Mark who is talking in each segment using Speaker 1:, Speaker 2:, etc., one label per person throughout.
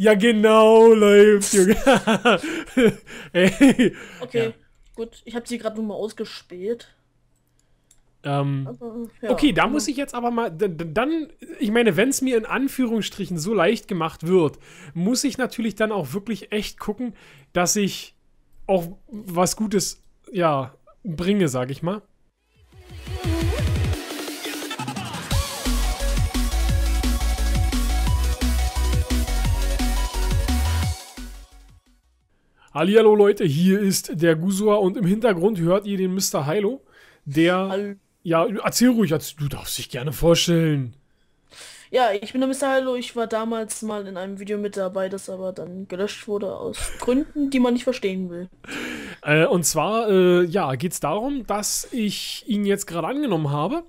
Speaker 1: Ja, genau, läuft, Junge. Ey.
Speaker 2: Okay, ja. gut. Ich habe sie gerade nur mal ausgespielt. Ähm, also, ja, okay, da genau. muss ich
Speaker 1: jetzt aber mal, dann, ich meine, wenn es mir in Anführungsstrichen so leicht gemacht wird, muss ich natürlich dann auch wirklich echt gucken, dass ich auch was Gutes, ja, bringe, sag ich mal. Hallihallo Leute, hier ist der Gusua und im Hintergrund hört ihr den Mr. Hilo, der... Hallo. Ja, erzähl ruhig, also, du darfst dich gerne vorstellen.
Speaker 2: Ja, ich bin der Mr. Hilo, ich war damals mal in einem Video mit dabei, das aber dann gelöscht wurde aus Gründen, die man nicht verstehen will.
Speaker 1: Äh, und zwar äh, ja, geht es darum, dass ich ihn jetzt gerade angenommen habe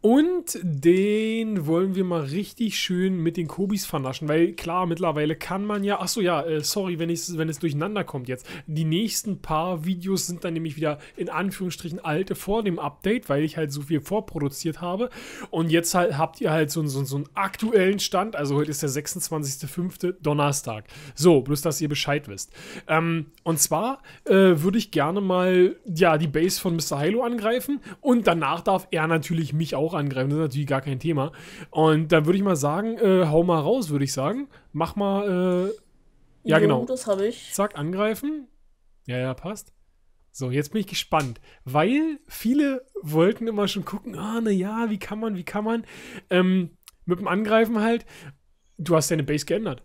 Speaker 1: und den wollen wir mal richtig schön mit den Kobis vernaschen, weil klar, mittlerweile kann man ja, achso ja, äh, sorry, wenn, wenn es durcheinander kommt jetzt. Die nächsten paar Videos sind dann nämlich wieder in Anführungsstrichen alte vor dem Update, weil ich halt so viel vorproduziert habe und jetzt halt habt ihr halt so, so, so einen aktuellen Stand, also heute ist der 26.05. Donnerstag. So, bloß, dass ihr Bescheid wisst. Ähm, und zwar äh, würde würde ich gerne mal ja, die Base von Mr. Halo angreifen und danach darf er natürlich mich auch angreifen. Das ist natürlich gar kein Thema. Und dann würde ich mal sagen, äh, hau mal raus, würde ich sagen. Mach mal. Äh, ja, jo, genau. Das habe ich. Zack, angreifen. Ja, ja, passt. So, jetzt bin ich gespannt, weil viele wollten immer schon gucken, ah, oh, na ja, wie kann man, wie kann man. Ähm, mit dem Angreifen halt, du hast deine Base geändert.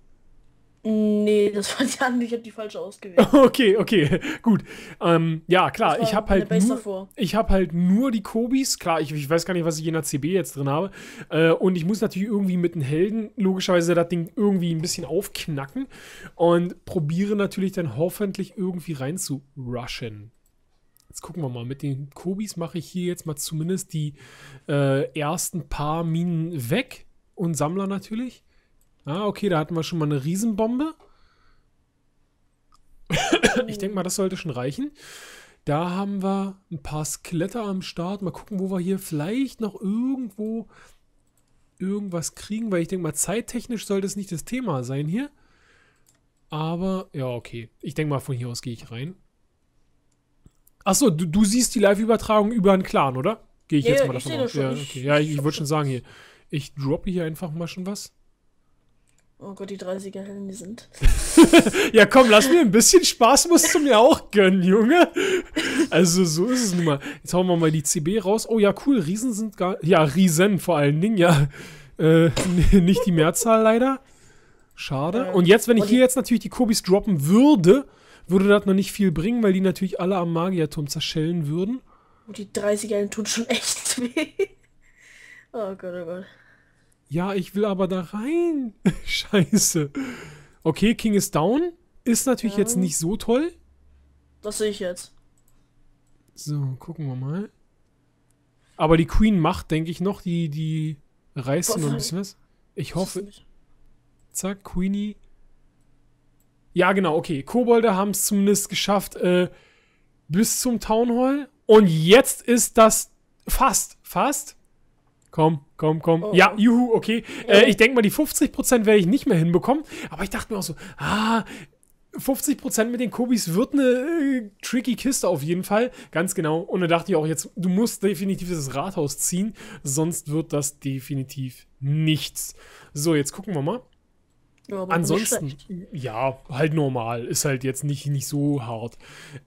Speaker 2: Nee, das war die andere. Ich habe die falsche ausgewählt.
Speaker 1: Okay, okay, gut. Ähm, ja, klar, ich habe halt, nur, hab halt nur die Kobis. Klar, ich, ich, weiß gar nicht, was ich in der CB jetzt drin habe. Äh, und ich muss natürlich irgendwie mit den Helden logischerweise das Ding irgendwie ein bisschen aufknacken. Und probiere natürlich dann hoffentlich irgendwie rein zu rushen. Jetzt gucken wir mal. Mit den Kobis mache ich hier jetzt mal zumindest die äh, ersten paar Minen weg. Und Sammler natürlich. Ah, okay, da hatten wir schon mal eine Riesenbombe. ich denke mal, das sollte schon reichen. Da haben wir ein paar Skelette am Start. Mal gucken, wo wir hier vielleicht noch irgendwo irgendwas kriegen, weil ich denke mal, zeittechnisch sollte es nicht das Thema sein hier. Aber, ja, okay. Ich denke mal, von hier aus gehe ich rein. Achso, du, du siehst die Live-Übertragung über einen Clan, oder? Gehe ich ja, jetzt mal davon aus. Ja, okay. ja, ich, ich würde schon sagen hier. Ich droppe hier einfach mal schon was.
Speaker 2: Oh Gott, die 30er Helden, die sind.
Speaker 1: ja, komm, lass mir ein bisschen Spaß, musst du mir auch gönnen, Junge. Also, so ist es nun mal. Jetzt hauen wir mal die CB raus. Oh ja, cool, Riesen sind gar. Ja, Riesen vor allen Dingen, ja. Äh, nicht die Mehrzahl leider. Schade. Äh, Und jetzt, wenn ich oh, hier jetzt natürlich die Kobis droppen würde, würde das noch nicht viel bringen, weil die natürlich alle am Magierturm zerschellen würden.
Speaker 2: Und oh, die 30er tun schon echt weh. Oh Gott, oh Gott.
Speaker 1: Ja, ich will aber da rein. Scheiße. Okay, King ist down. Ist natürlich ja. jetzt nicht so toll.
Speaker 2: Was sehe ich jetzt?
Speaker 1: So, gucken wir mal. Aber die Queen macht, denke ich, noch. Die, die reißt noch ein bisschen was. Ich hoffe. Zack, Queenie. Ja, genau, okay. Kobolde haben es zumindest geschafft äh, bis zum Town Hall. Und jetzt ist das fast, fast Komm, komm, komm. Oh. Ja, oh. juhu, okay. Oh. Äh, ich denke mal, die 50% werde ich nicht mehr hinbekommen. Aber ich dachte mir auch so, ah, 50% mit den Kobis wird eine äh, tricky Kiste auf jeden Fall. Ganz genau. Und da dachte ich auch jetzt, du musst definitiv das Rathaus ziehen, sonst wird das definitiv nichts. So, jetzt gucken wir mal.
Speaker 2: Ja, Ansonsten,
Speaker 1: ja, halt normal. Ist halt jetzt nicht, nicht so hart.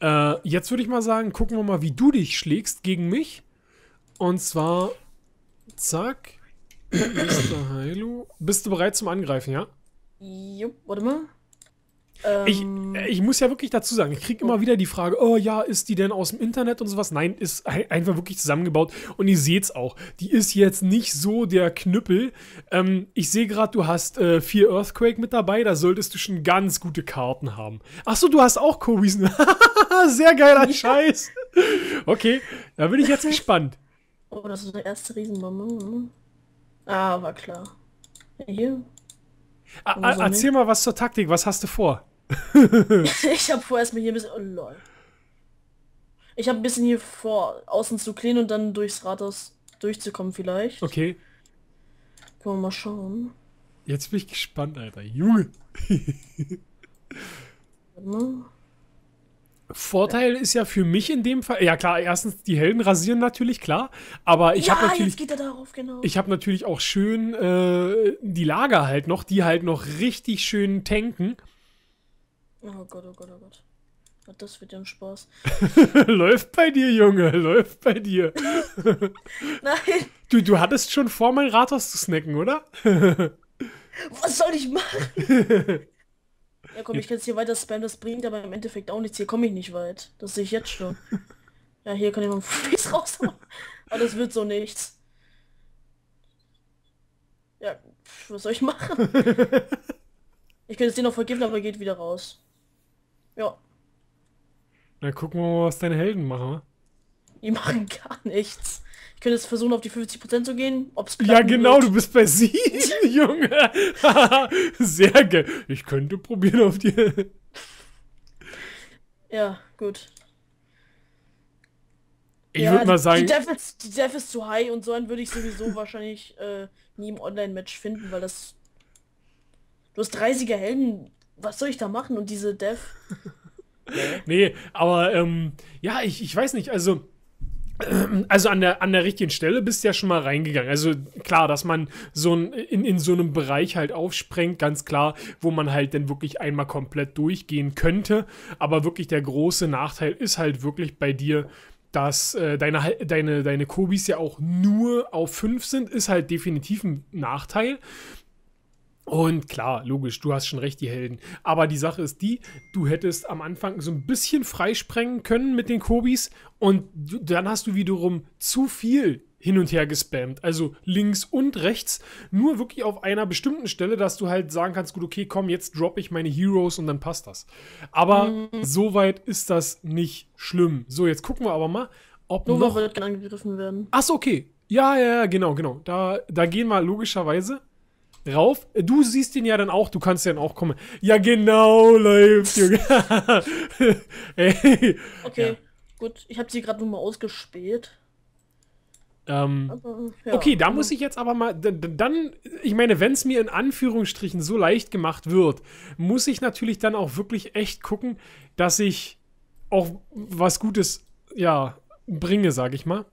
Speaker 1: Äh, jetzt würde ich mal sagen, gucken wir mal, wie du dich schlägst gegen mich. Und zwar Zack. Mr. Heilu. Bist du bereit zum Angreifen, ja? Jupp, warte mal. ich, ähm. ich muss ja wirklich dazu sagen, ich kriege immer oh. wieder die Frage, oh ja, ist die denn aus dem Internet und sowas? Nein, ist einfach wirklich zusammengebaut und ihr seht's auch. Die ist jetzt nicht so der Knüppel. Ähm, ich sehe gerade, du hast äh, vier Earthquake mit dabei, da solltest du schon ganz gute Karten haben. Achso, du hast auch Co-Reason. Sehr geiler ja. Scheiß. Okay, da bin ich jetzt gespannt.
Speaker 2: Oh, das ist der erste Riesenbombe. Mhm. Ah, war klar. Hier. Ah, so ah, erzähl
Speaker 1: nicht. mal was zur Taktik. Was hast du vor?
Speaker 2: ich habe vor, erstmal hier ein bisschen... Oh, lol. Ich habe ein bisschen hier vor, außen zu clean und dann durchs Rathaus durchzukommen vielleicht. Okay. Können wir mal schauen.
Speaker 1: Jetzt bin ich gespannt, Alter. Junge. Warte mal. Vorteil ist ja für mich in dem Fall, ja klar, erstens die Helden rasieren natürlich, klar, aber ich ja, habe natürlich, genau. ich natürlich auch schön äh, die Lager halt noch, die halt noch richtig schön tanken.
Speaker 2: Oh Gott, oh Gott, oh Gott. Das wird ja ein Spaß.
Speaker 1: läuft bei dir, Junge, läuft bei dir. Nein. Du, du hattest schon vor, mein Rathaus zu snacken, oder?
Speaker 2: Was soll ich machen? Ja komm, ich kann jetzt hier weiter spammen, das bringt aber im Endeffekt auch nichts. Hier komme ich nicht weit. Das sehe ich jetzt schon. ja, hier kann ich mal einen Freeze aber das wird so nichts. Ja, was soll ich machen? ich könnte es dir noch vergeben, aber geht wieder raus. Ja.
Speaker 1: Na gucken wir mal, was deine Helden machen.
Speaker 2: Die machen gar nichts. Ich könnte jetzt versuchen, auf die 50% zu gehen. Ob's
Speaker 1: ja, genau, wird. du bist bei sieben, Junge. Sehr geil. Ich könnte probieren auf die.
Speaker 2: ja, gut.
Speaker 1: Ich ja, würde mal sagen. Die Def,
Speaker 2: ist, die Def ist zu high und so einen würde ich sowieso wahrscheinlich äh, nie im Online-Match finden, weil das. Du hast 30er Helden. Was soll ich da machen? Und diese Def.
Speaker 1: nee. nee, aber ähm, ja, ich, ich weiß nicht. Also also an der, an der richtigen Stelle bist du ja schon mal reingegangen. Also klar, dass man so ein, in, in so einem Bereich halt aufsprengt, ganz klar, wo man halt dann wirklich einmal komplett durchgehen könnte. Aber wirklich der große Nachteil ist halt wirklich bei dir, dass äh, deine, deine, deine Kobis ja auch nur auf 5 sind, ist halt definitiv ein Nachteil. Und klar, logisch, du hast schon recht, die Helden. Aber die Sache ist die, du hättest am Anfang so ein bisschen freisprengen können mit den Kobis und dann hast du wiederum zu viel hin und her gespammt. Also links und rechts. Nur wirklich auf einer bestimmten Stelle, dass du halt sagen kannst, gut, okay, komm, jetzt droppe ich meine Heroes und dann passt das. Aber mhm. soweit ist das nicht schlimm. So, jetzt gucken wir aber mal, ob Nur noch...
Speaker 2: wird angegriffen werden.
Speaker 1: Achso, okay. Ja, ja, ja, genau, genau. Da, da gehen wir logischerweise rauf. Du siehst ihn ja dann auch, du kannst ja dann auch kommen. Ja, genau, läuft, Junge. Okay, ja.
Speaker 2: gut. Ich habe sie gerade nur mal ausgespielt. Ähm, also, ja. okay, da muss ich
Speaker 1: jetzt aber mal, dann, ich meine, wenn es mir in Anführungsstrichen so leicht gemacht wird, muss ich natürlich dann auch wirklich echt gucken, dass ich auch was Gutes, ja, bringe, sage ich mal.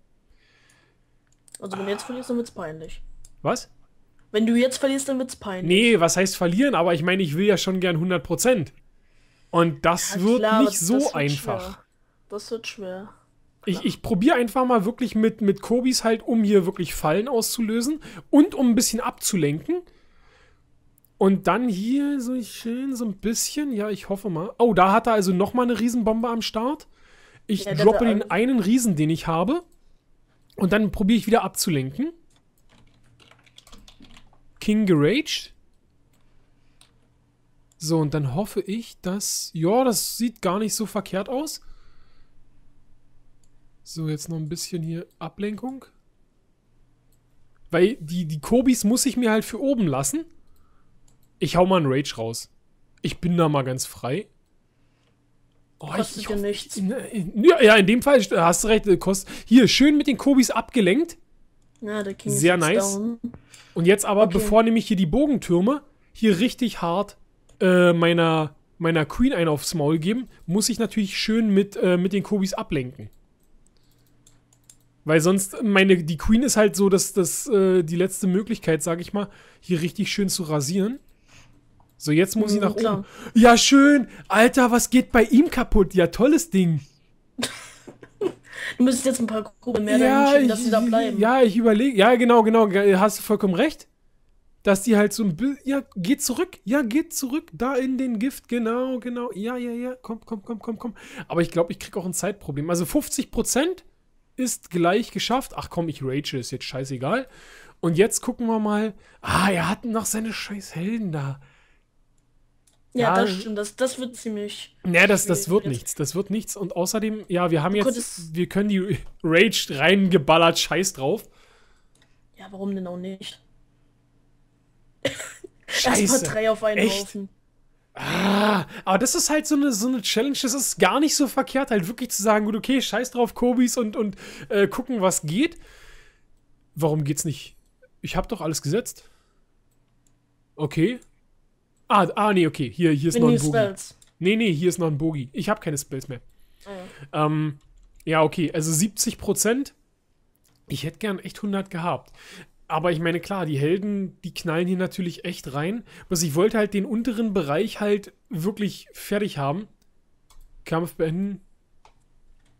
Speaker 2: Also wenn du jetzt verlierst, dann wird's peinlich.
Speaker 1: Was? Wenn du jetzt verlierst, dann wird's peinlich. Nee, was heißt verlieren? Aber ich meine, ich will ja schon gern 100%. Und das ja, wird klar, nicht so das wird einfach. Schwer.
Speaker 2: Das wird schwer.
Speaker 1: Klar. Ich, ich probiere einfach mal wirklich mit, mit Kobis halt, um hier wirklich Fallen auszulösen und um ein bisschen abzulenken. Und dann hier so schön, so ein bisschen. Ja, ich hoffe mal. Oh, da hat er also nochmal eine Riesenbombe am Start. Ich ja, droppe den einen Riesen, den ich habe. Und dann probiere ich wieder abzulenken. King geraged. So, und dann hoffe ich, dass... Ja, das sieht gar nicht so verkehrt aus. So, jetzt noch ein bisschen hier Ablenkung. Weil die, die Kobis muss ich mir halt für oben lassen. Ich hau mal einen Rage raus. Ich bin da mal ganz frei. Oh, kostet ich, ich hoffe, ja nichts. ja, in dem Fall hast du recht. Äh, kostet, hier, schön mit den Kobis abgelenkt.
Speaker 2: Ja, der King Sehr nice. Down.
Speaker 1: Und jetzt aber, okay. bevor nämlich hier die Bogentürme hier richtig hart äh, meiner, meiner Queen einen aufs Maul geben, muss ich natürlich schön mit, äh, mit den Kobis ablenken. Weil sonst, meine, die Queen ist halt so, dass das äh, die letzte Möglichkeit, sag ich mal, hier richtig schön zu rasieren. So, jetzt muss mhm, ich nach klar. oben. Ja, schön. Alter, was geht bei ihm kaputt? Ja, tolles Ding. Du müsstest jetzt ein paar Kugeln mehr ja, schicken, dass ich, die da bleiben. Ja, ich überlege. Ja, genau, genau. Hast du vollkommen recht. Dass die halt so ein bisschen. Ja, geht zurück. Ja, geht zurück. Da in den Gift. Genau, genau. Ja, ja, ja. Komm, komm, komm, komm, komm. Aber ich glaube, ich kriege auch ein Zeitproblem. Also 50 ist gleich geschafft. Ach komm, ich rage, ist jetzt scheißegal. Und jetzt gucken wir mal. Ah, er hat noch seine scheiß Helden da. Ja, ja, das stimmt.
Speaker 2: Das, das wird ziemlich.
Speaker 1: Nee, das, das wird nichts. Das wird nichts. Und außerdem, ja, wir haben jetzt. Wir können die Rage reingeballert, scheiß drauf. Ja, warum denn auch nicht? Scheiße. Erstmal drei auf einen Echt? Haufen. Ah, aber das ist halt so eine, so eine Challenge, das ist gar nicht so verkehrt, halt wirklich zu sagen, gut, okay, scheiß drauf, Kobis und, und äh, gucken, was geht. Warum geht's nicht? Ich hab doch alles gesetzt. Okay, Ah, ah, nee, okay. Hier, hier ist Wenn noch ein Bogie. Spells. Nee, nee, hier ist noch ein Bogie. Ich habe keine Spells mehr. Ah, ja. Ähm, ja, okay. Also 70 Prozent. Ich hätte gern echt 100 gehabt. Aber ich meine, klar, die Helden, die knallen hier natürlich echt rein. Was ich wollte halt den unteren Bereich halt wirklich fertig haben. Kampf beenden.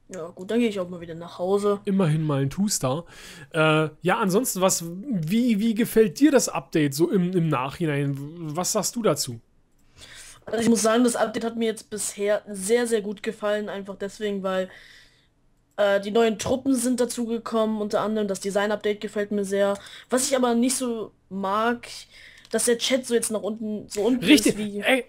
Speaker 1: Ja, gut, dann gehe ich auch mal wieder nach Hause. Immerhin mal ein Two-Star. Äh, ja, ansonsten, was, wie, wie gefällt dir das Update so im, im Nachhinein? Was sagst du dazu?
Speaker 2: Also ich muss sagen, das Update hat mir jetzt bisher sehr, sehr gut gefallen, einfach deswegen, weil äh, die neuen Truppen sind dazugekommen, unter anderem das Design-Update gefällt mir sehr. Was ich aber nicht so mag, dass der Chat so jetzt nach unten so unten
Speaker 1: Richtig. ist wie. Ey,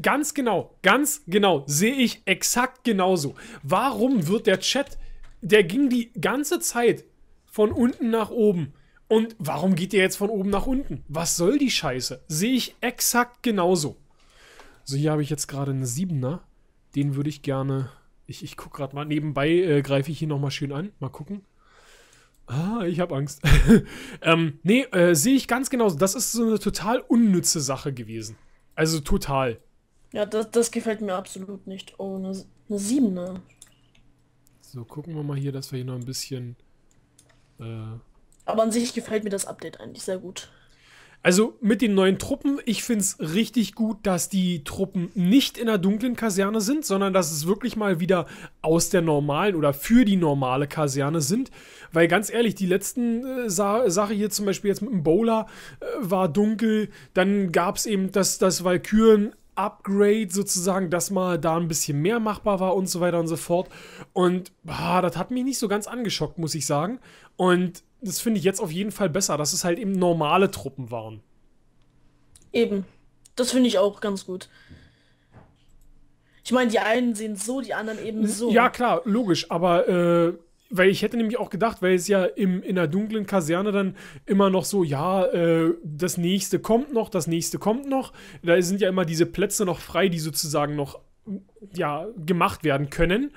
Speaker 1: ganz genau, ganz genau. Sehe ich exakt genauso. Warum wird der Chat, der ging die ganze Zeit von unten nach oben. Und warum geht der jetzt von oben nach unten? Was soll die Scheiße? Sehe ich exakt genauso. So, hier habe ich jetzt gerade einen Siebener. Den würde ich gerne. Ich, ich gucke gerade mal nebenbei, äh, greife ich hier nochmal schön an. Mal gucken. Ah, ich habe Angst. ähm, nee, äh, sehe ich ganz genauso. Das ist so eine total unnütze Sache gewesen. Also total.
Speaker 2: Ja, das, das gefällt mir absolut nicht. Oh, eine, eine 7. Ne?
Speaker 1: So, gucken wir mal hier, dass wir hier noch ein bisschen... Äh...
Speaker 2: Aber an sich gefällt mir das Update eigentlich sehr gut.
Speaker 1: Also mit den neuen Truppen, ich finde es richtig gut, dass die Truppen nicht in der dunklen Kaserne sind, sondern dass es wirklich mal wieder aus der normalen oder für die normale Kaserne sind. Weil ganz ehrlich, die letzten äh, Sache hier zum Beispiel jetzt mit dem Bowler äh, war dunkel. Dann gab es eben das, das Valkyren Upgrade sozusagen, dass mal da ein bisschen mehr machbar war und so weiter und so fort. Und ah, das hat mich nicht so ganz angeschockt, muss ich sagen. Und das finde ich jetzt auf jeden Fall besser, dass es halt eben normale Truppen waren.
Speaker 2: Eben. Das finde ich auch ganz gut. Ich meine, die einen sehen so, die anderen eben so. Ja,
Speaker 1: klar, logisch, aber äh, weil ich hätte nämlich auch gedacht, weil es ja im, in der dunklen Kaserne dann immer noch so, ja, äh, das nächste kommt noch, das nächste kommt noch. Da sind ja immer diese Plätze noch frei, die sozusagen noch ja, gemacht werden können.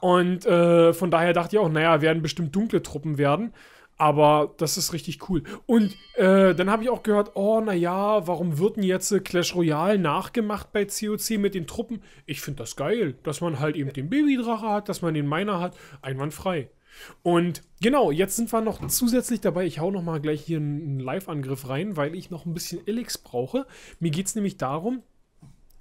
Speaker 1: Und äh, von daher dachte ich auch, naja, werden bestimmt dunkle Truppen werden. Aber das ist richtig cool. Und äh, dann habe ich auch gehört, oh, naja, warum wird denn jetzt äh, Clash Royale nachgemacht bei COC mit den Truppen? Ich finde das geil, dass man halt eben den Babydrache hat, dass man den Miner hat, einwandfrei. Und genau, jetzt sind wir noch zusätzlich dabei. Ich hau noch mal gleich hier einen Live-Angriff rein, weil ich noch ein bisschen Elix brauche. Mir geht es nämlich darum,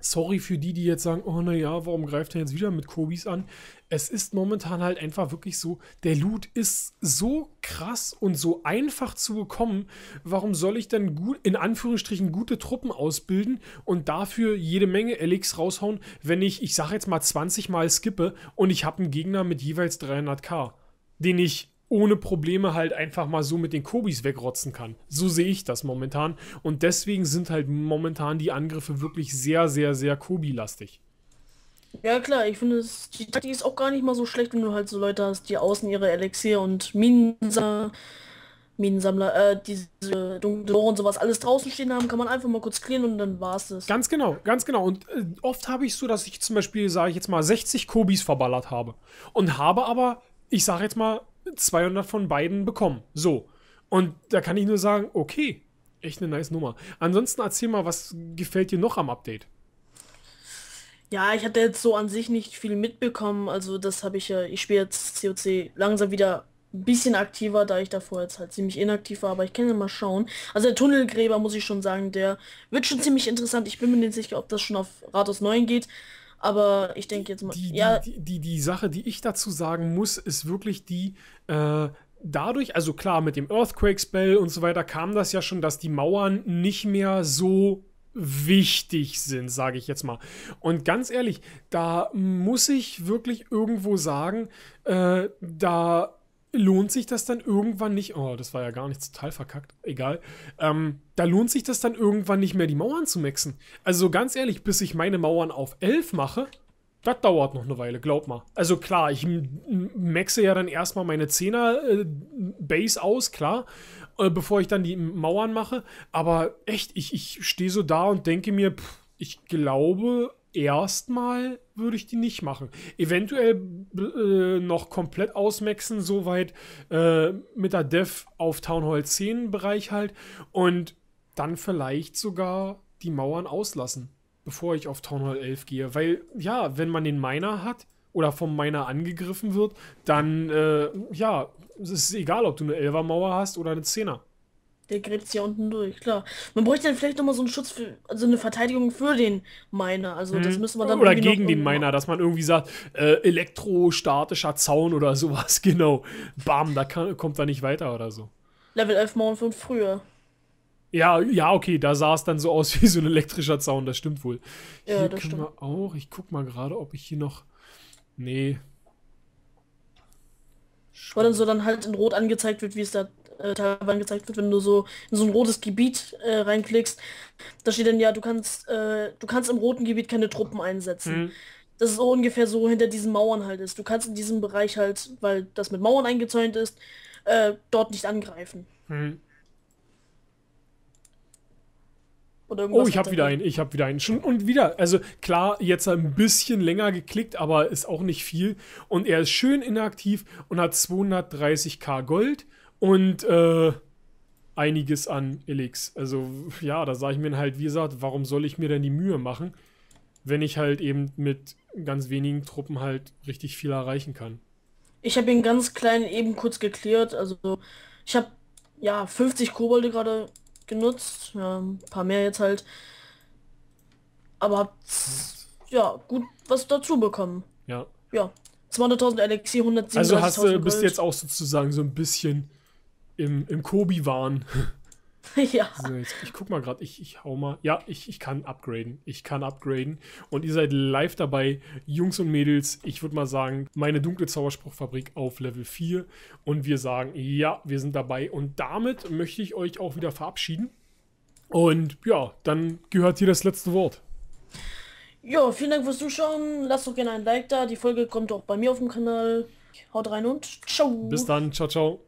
Speaker 1: sorry für die, die jetzt sagen, oh naja, warum greift er jetzt wieder mit Kobis an? Es ist momentan halt einfach wirklich so, der Loot ist so krass und so einfach zu bekommen. Warum soll ich denn gut, in Anführungsstrichen gute Truppen ausbilden und dafür jede Menge LX raushauen, wenn ich, ich sag jetzt mal 20 Mal skippe und ich habe einen Gegner mit jeweils 300k, den ich ohne Probleme halt einfach mal so mit den Kobis wegrotzen kann. So sehe ich das momentan. Und deswegen sind halt momentan die Angriffe wirklich sehr, sehr, sehr Kobi-lastig.
Speaker 2: Ja klar, ich finde es, die Taktik ist auch gar nicht mal so schlecht, wenn du halt so Leute hast, die außen ihre Elixier und Minensammler, Minensammler, äh, diese
Speaker 1: dunkle und sowas alles draußen stehen haben, kann man einfach mal kurz clearen und dann war's das. Ganz genau, ganz genau. Und äh, oft habe ich so, dass ich zum Beispiel, sage ich jetzt mal, 60 Kobis verballert habe. Und habe aber, ich sage jetzt mal, 200 von beiden bekommen. So. Und da kann ich nur sagen, okay, echt eine nice Nummer. Ansonsten erzähl mal, was gefällt dir noch am Update?
Speaker 2: Ja, ich hatte jetzt so an sich nicht viel mitbekommen. Also das habe ich ja, ich spiele jetzt COC langsam wieder ein bisschen aktiver, da ich davor jetzt halt ziemlich inaktiv war, aber ich kann ja mal schauen. Also der Tunnelgräber, muss ich schon sagen, der wird schon ziemlich interessant. Ich bin mir nicht sicher, ob das schon auf Rathaus 9 geht. Aber ich denke jetzt mal. Die,
Speaker 1: ja. Die, die, die, Sache, die ich dazu sagen muss, ist wirklich die, äh, dadurch, also klar, mit dem Earthquake-Spell und so weiter kam das ja schon, dass die Mauern nicht mehr so wichtig sind, sage ich jetzt mal. Und ganz ehrlich, da muss ich wirklich irgendwo sagen, äh, da lohnt sich das dann irgendwann nicht. Oh, das war ja gar nicht total verkackt. Egal. Ähm, da lohnt sich das dann irgendwann nicht mehr, die Mauern zu maxen. Also ganz ehrlich, bis ich meine Mauern auf 11 mache, das dauert noch eine Weile, glaub mal. Also klar, ich maxe ja dann erstmal meine 10er äh, Base aus, klar, äh, bevor ich dann die Mauern mache. Aber echt, ich, ich stehe so da und denke mir, pff, ich glaube, erstmal würde ich die nicht machen. Eventuell äh, noch komplett ausmaxen, soweit äh, mit der Dev auf Town Hall 10 Bereich halt und dann vielleicht sogar die Mauern auslassen, bevor ich auf Town Hall 11 gehe. Weil ja, wenn man den Miner hat oder vom Miner angegriffen wird, dann äh, ja, es ist egal, ob du eine 11er Mauer hast oder eine 10er. Der
Speaker 2: gräbt ja unten durch, klar. Man bräuchte dann vielleicht nochmal so einen Schutz für, also eine Verteidigung für den Miner. Also das mhm. müssen wir dann Oder gegen den
Speaker 1: Miner, dass man irgendwie sagt, äh, elektrostatischer Zaun oder sowas, genau. Bam, da kann, kommt er nicht weiter oder so.
Speaker 2: Level 11 Mauern von früher.
Speaker 1: Ja, ja, okay, da sah es dann so aus wie so ein elektrischer Zaun, das stimmt wohl. Ja, hier das stimmt. auch, ich guck mal gerade, ob ich hier noch. Nee. Weil dann
Speaker 2: so dann halt in Rot angezeigt wird, wie es da äh, teilweise gezeigt wird, wenn du so in so ein rotes Gebiet äh, reinklickst. Da steht dann ja, du kannst, äh, du kannst im roten Gebiet keine Truppen einsetzen. Mhm. Das ist so ungefähr so hinter diesen Mauern halt ist. Du kannst in diesem Bereich halt, weil das mit Mauern eingezäunt ist, äh, dort nicht angreifen.
Speaker 1: Mhm. oh, ich habe wieder einen, ich habe wieder einen. Schon und wieder. Also klar, jetzt ein bisschen länger geklickt, aber ist auch nicht viel. Und er ist schön inaktiv und hat 230k Gold und äh, einiges an Elix. Also ja, da sage ich mir halt, wie gesagt, warum soll ich mir denn die Mühe machen, wenn ich halt eben mit ganz wenigen Truppen halt richtig viel erreichen kann.
Speaker 2: Ich habe ihn ganz klein eben kurz geklärt. Also ich habe ja 50 Kobolde gerade genutzt, ja, ein paar mehr jetzt halt. Aber hab, ja gut was dazu bekommen. Ja. Ja. 200.000 Elixier, 107. Also hast du bist jetzt
Speaker 1: auch sozusagen so ein bisschen im, im Kobi wahn ja. So, jetzt, ich guck mal gerade, ich, ich hau mal. Ja, ich, ich kann upgraden. Ich kann upgraden. Und ihr seid live dabei, Jungs und Mädels. Ich würde mal sagen, meine dunkle Zauberspruchfabrik auf Level 4. Und wir sagen, ja, wir sind dabei. Und damit möchte ich euch auch wieder verabschieden. Und ja, dann gehört hier das letzte Wort.
Speaker 2: Ja, vielen Dank fürs Zuschauen. Lasst doch gerne ein Like da. Die Folge kommt auch bei mir auf dem Kanal. Haut rein und ciao. Bis
Speaker 1: dann. Ciao, ciao.